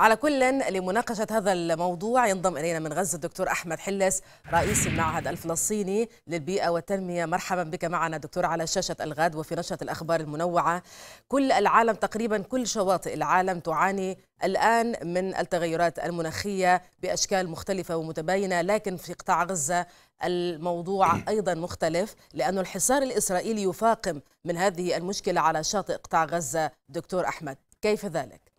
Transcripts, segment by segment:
على كل لمناقشة هذا الموضوع ينضم إلينا من غزة الدكتور أحمد حلس رئيس المعهد الفلسطيني للبيئة والتنمية مرحبا بك معنا دكتور على شاشة الغد وفي نشرة الأخبار المنوعة كل العالم تقريبا كل شواطئ العالم تعاني الآن من التغيرات المناخية بأشكال مختلفة ومتباينة لكن في قطاع غزة الموضوع أيضا مختلف لأن الحصار الإسرائيلي يفاقم من هذه المشكلة على شاطئ قطاع غزة دكتور أحمد كيف ذلك؟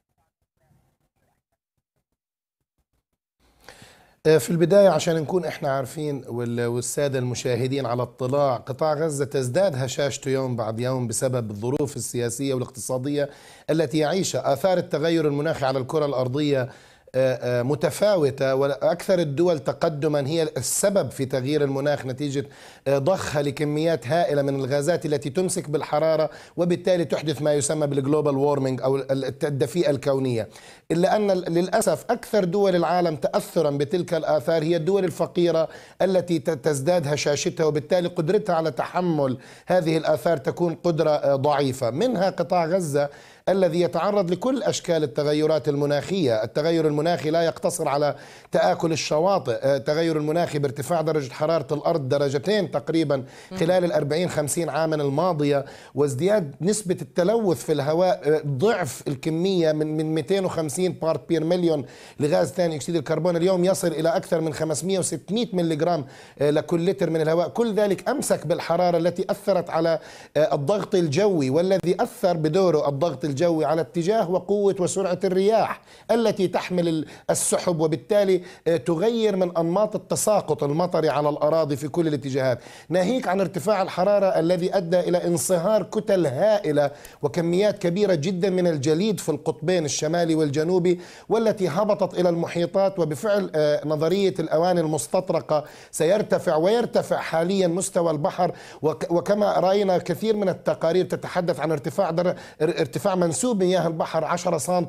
آه، في البداية عشان نكون احنا عارفين والسادة المشاهدين على اطلاع قطاع غزة تزداد هشاشته يوم بعد يوم بسبب الظروف السياسية والاقتصادية التي يعيشها آثار التغير المناخي على الكرة الأرضية آه، آه، متفاوتة وأكثر الدول تقدما هي السبب في تغيير المناخ نتيجة آه، ضخها لكميات هائلة من الغازات التي تمسك بالحرارة وبالتالي تحدث ما يسمى بالجلوبال وورمينج أو الدفيئة الكونية إلا أن للأسف أكثر دول العالم تأثرا بتلك الآثار هي الدول الفقيرة التي تزداد هشاشتها وبالتالي قدرتها على تحمل هذه الآثار تكون قدرة ضعيفة منها قطاع غزة الذي يتعرض لكل أشكال التغيرات المناخية التغير المناخي المناخي لا يقتصر على تآكل الشواطئ التغير آه، المناخي بارتفاع درجة حرارة الأرض درجتين تقريبا خلال الأربعين خمسين عاما الماضية وازدياد نسبة التلوث في الهواء آه، ضعف الكمية من من 250 بارت بير مليون لغاز ثاني أكسيد الكربون اليوم يصل إلى أكثر من 500 و 600 ملي جرام لكل لتر من الهواء كل ذلك أمسك بالحرارة التي أثرت على آه، الضغط الجوي والذي أثر بدوره الضغط الجوي على اتجاه وقوة وسرعة الرياح التي تحمل السحب وبالتالي آه، تغير من أنماط التساقط المطري على الأراضي في كل الاتجاهات ناهيك عن ارتفاع الحرارة الذي أدى إلى انصهار كتل هائلة وكميات كبيرة جدا من الجليد في القطبين الشمالي والجنوبي والتي هبطت إلى المحيطات وبفعل آه، نظرية الأواني المستطرقة سيرتفع ويرتفع حاليا مستوى البحر وكما رأينا كثير من التقارير تتحدث عن ارتفاع ارتفاع منسوب مياه البحر 10 سم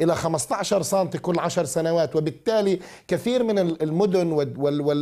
إلى 15 سم كل عشر سنوات وبالتالي كثير من المدن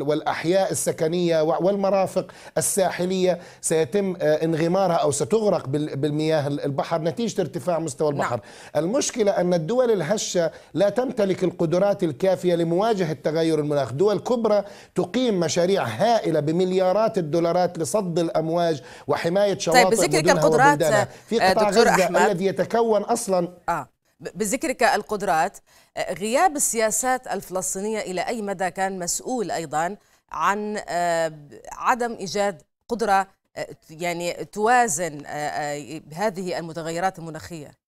والأحياء السكنية والمرافق الساحلية سيتم آه، انغمارها أو ستغرق بالمياه البحر نتيجة ارتفاع مستوى نعم. البحر نعم. المشكلة أن الدول الهشة لا تمتلك القدرات الكافية لمواجهة تغير المناخ دول كبرى تقيم مشاريع هائلة بمليارات الدولارات لصد الأمواج وحماية طيب، شواطئ طيب مدنها القدرات في آه، قطاع غزة الذي يتكون أصلا آه. بذكرك القدرات آه، غياب السياسات الفلسطينية إلى أي مدى كان مسؤول أيضا عن آه، عدم إيجاد قدرة آه، يعني توازن هذه المتغيرات المناخية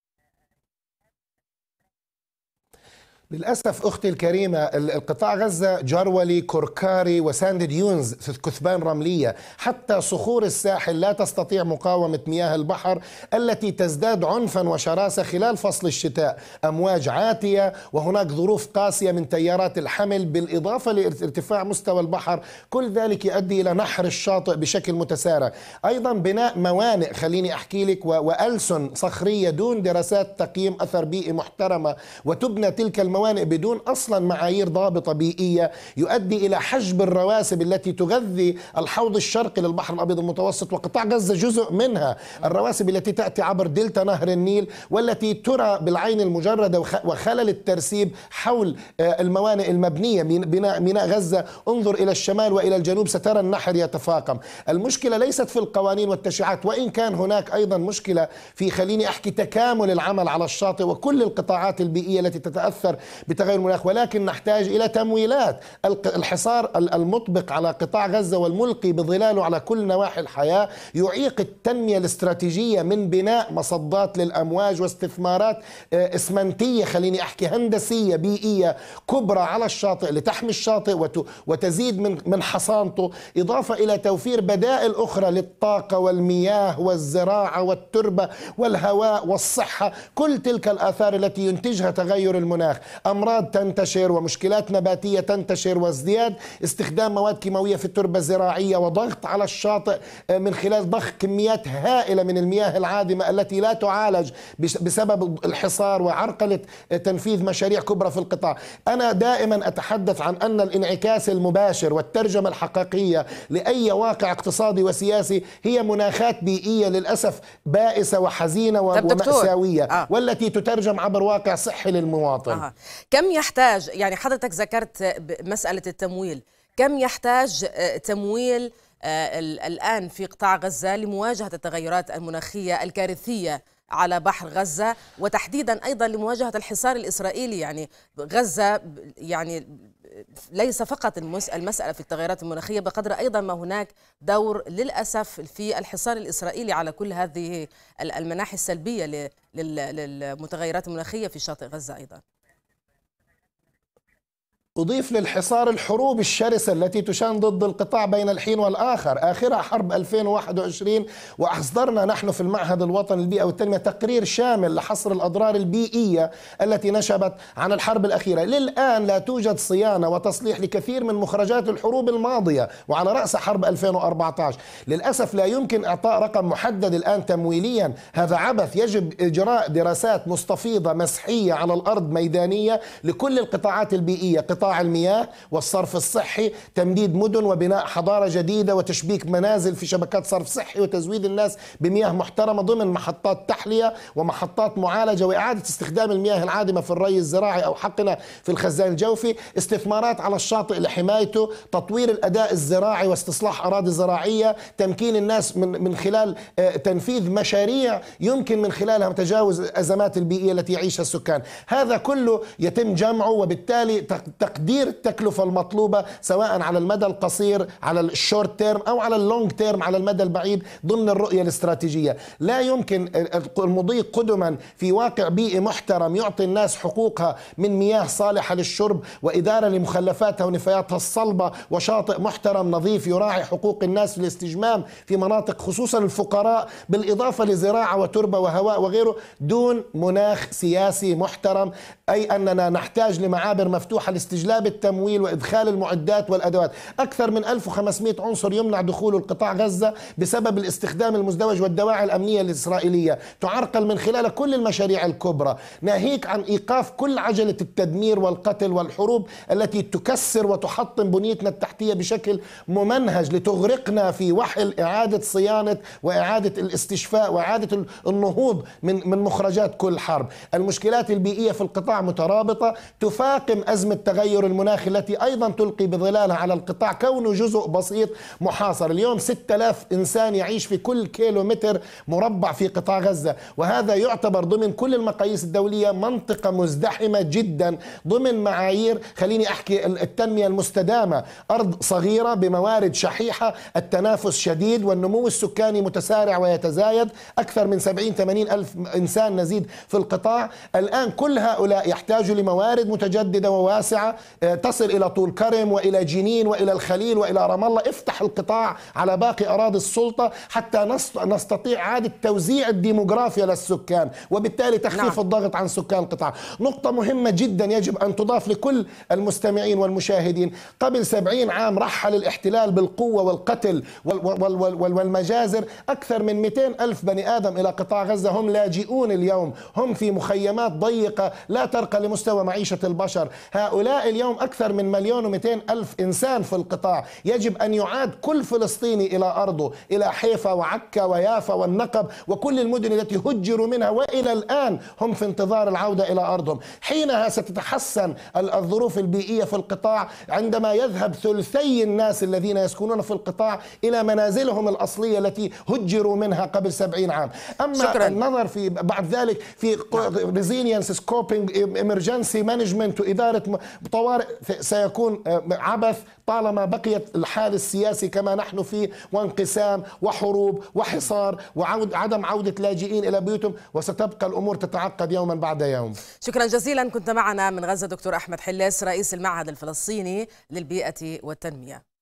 للأسف أختي الكريمة القطاع غزة جرولي كركاري وساند ديونز كثبان رملية حتى صخور الساحل لا تستطيع مقاومة مياه البحر التي تزداد عنفا وشراسة خلال فصل الشتاء أمواج عاتية وهناك ظروف قاسية من تيارات الحمل بالإضافة لارتفاع مستوى البحر كل ذلك يؤدي إلى نحر الشاطئ بشكل متسارع أيضا بناء موانئ خليني أحكي لك وألسن صخرية دون دراسات تقييم أثر بيئي محترمة وتبنى تلك الموانئ الموانئ بدون أصلا معايير ضابطة بيئية يؤدي إلى حجب الرواسب التي تغذي الحوض الشرقي للبحر الأبيض المتوسط وقطاع غزة جزء منها الرواسب التي تأتي عبر دلتا نهر النيل والتي ترى بالعين المجردة وخلل الترسيب حول آه، الموانئ المبنية بناء ميناء غزة انظر إلى الشمال وإلى الجنوب سترى النحر يتفاقم المشكلة ليست في القوانين والتشريعات وإن كان هناك أيضا مشكلة في خليني أحكي تكامل العمل على الشاطئ وكل القطاعات البيئية التي تتأثر بتغير المناخ ولكن نحتاج إلى تمويلات الحصار المطبق على قطاع غزة والملقي بظلاله على كل نواحي الحياة يعيق التنمية الاستراتيجية من بناء مصدات للأمواج واستثمارات آه، إسمنتية خليني أحكي هندسية بيئية كبرى على الشاطئ لتحمي الشاطئ وتزيد من حصانته إضافة إلى توفير بدائل أخرى للطاقة والمياه والزراعة والتربة والهواء والصحة كل تلك الآثار التي ينتجها تغير المناخ أمراض تنتشر ومشكلات نباتية تنتشر وازدياد استخدام مواد كيماوية في التربة الزراعية وضغط على الشاطئ آه، من خلال ضخ كميات هائلة من المياه العادمة التي لا تعالج بسبب الحصار وعرقلة آه، تنفيذ مشاريع كبرى في القطاع أنا دائما أتحدث عن أن الانعكاس المباشر والترجمة الحقيقية لأي واقع اقتصادي وسياسي هي مناخات بيئية للأسف بائسة وحزينة ومأساوية آه. والتي تترجم عبر واقع صحي للمواطن آه. كم يحتاج يعني حضرتك ذكرت مسألة التمويل كم يحتاج آه، تمويل آه، الآن في قطاع غزة لمواجهة التغيرات المناخية الكارثية على بحر غزة وتحديدا أيضا لمواجهة الحصار الإسرائيلي يعني غزة يعني ليس فقط المسألة في التغيرات المناخية بقدر أيضا ما هناك دور للأسف في الحصار الإسرائيلي على كل هذه المناحي السلبية للمتغيرات المناخية في شاطئ غزة أيضا أضيف للحصار الحروب الشرسة التي تشان ضد القطاع بين الحين والآخر آخرها حرب 2021 وأصدرنا نحن في المعهد الوطني للبيئة والتنمية تقرير شامل لحصر الأضرار البيئية التي نشبت عن الحرب الأخيرة للآن لا توجد صيانة وتصليح لكثير من مخرجات الحروب الماضية وعلى رأس حرب 2014 للأسف لا يمكن إعطاء رقم محدد الآن تمويليا هذا عبث يجب إجراء دراسات مستفيضة مسحية على الأرض ميدانية لكل القطاعات البيئية قطاع قطاع المياه والصرف الصحي تمديد مدن وبناء حضارة جديدة وتشبيك منازل في شبكات صرف صحي وتزويد الناس بمياه محترمة ضمن محطات تحلية ومحطات معالجة وإعادة استخدام المياه العادمة في الري الزراعي أو حقنا في الخزان الجوفي استثمارات على الشاطئ لحمايته تطوير الأداء الزراعي واستصلاح أراضي زراعية تمكين الناس من, من خلال آه، تنفيذ مشاريع يمكن من خلالها تجاوز الأزمات البيئية التي يعيشها السكان هذا كله يتم جمعه وبالتالي تقدير التكلفة المطلوبة سواء على المدى القصير على الشورت تيرم أو على اللونج تيرم على المدى البعيد ضمن الرؤية الاستراتيجية لا يمكن المضي قدما في واقع بيئي محترم يعطي الناس حقوقها من مياه صالحة للشرب وإدارة لمخلفاتها ونفاياتها الصلبة وشاطئ محترم نظيف يراعي حقوق الناس في الاستجمام في مناطق خصوصا الفقراء بالإضافة لزراعة وتربة وهواء وغيره دون مناخ سياسي محترم أي أننا نحتاج لمعابر مفتوحة لاستجمام إجلاب التمويل وإدخال المعدات والأدوات أكثر من 1500 عنصر يمنع دخول القطاع غزة بسبب الاستخدام المزدوج والدواعي الأمنية الإسرائيلية تعرقل من خلال كل المشاريع الكبرى ناهيك عن إيقاف كل عجلة التدمير والقتل والحروب التي تكسر وتحطم بنيتنا التحتية بشكل ممنهج لتغرقنا في وحل إعادة صيانة وإعادة الاستشفاء وإعادة النهوض من من مخرجات كل حرب المشكلات البيئية في القطاع مترابطة تفاقم أزمة تغير تغير المناخ التي أيضا تلقي بظلالها على القطاع كونه جزء بسيط محاصر اليوم 6000 إنسان يعيش في كل كيلومتر مربع في قطاع غزة وهذا يعتبر ضمن كل المقاييس الدولية منطقة مزدحمة جدا ضمن معايير خليني أحكي التنمية المستدامة أرض صغيرة بموارد شحيحة التنافس شديد والنمو السكاني متسارع ويتزايد أكثر من 70 80 ألف إنسان نزيد في القطاع الآن كل هؤلاء يحتاجوا لموارد متجددة وواسعة آه، تصل إلى طول كرم وإلى جنين وإلى الخليل وإلى رام الله افتح القطاع على باقي أراضي السلطة حتى نستطيع إعادة توزيع الديموغرافيا للسكان وبالتالي تخفيف نعم. الضغط عن سكان القطاع نقطة مهمة جدا يجب أن تضاف لكل المستمعين والمشاهدين قبل سبعين عام رحل الاحتلال بالقوة والقتل والمجازر أكثر من 200 ألف بني آدم إلى قطاع غزة هم لاجئون اليوم هم في مخيمات ضيقة لا ترقى لمستوى معيشة البشر هؤلاء اليوم أكثر من مليون ومئتين ألف إنسان في القطاع يجب أن يعاد كل فلسطيني إلى أرضه إلى حيفا وعكا ويافا والنقب وكل المدن التي هجروا منها وإلى الآن هم في انتظار العودة إلى أرضهم حينها ستتحسن الظروف البيئية في القطاع عندما يذهب ثلثي الناس الذين يسكنون في القطاع إلى منازلهم الأصلية التي هجروا منها قبل سبعين عام أما شكرا. النظر في بعد ذلك في ريزيلينس سكوبينج إمرجنسي مانجمنت وإدارة طوارئ سيكون آه، عبث طالما بقيت الحال السياسي كما نحن فيه وانقسام وحروب وحصار وعدم عدم عودة لاجئين إلى بيوتهم وستبقى الأمور تتعقد يوما بعد يوم شكرا جزيلا كنت معنا من غزة دكتور أحمد حلاس رئيس المعهد الفلسطيني للبيئة والتنمية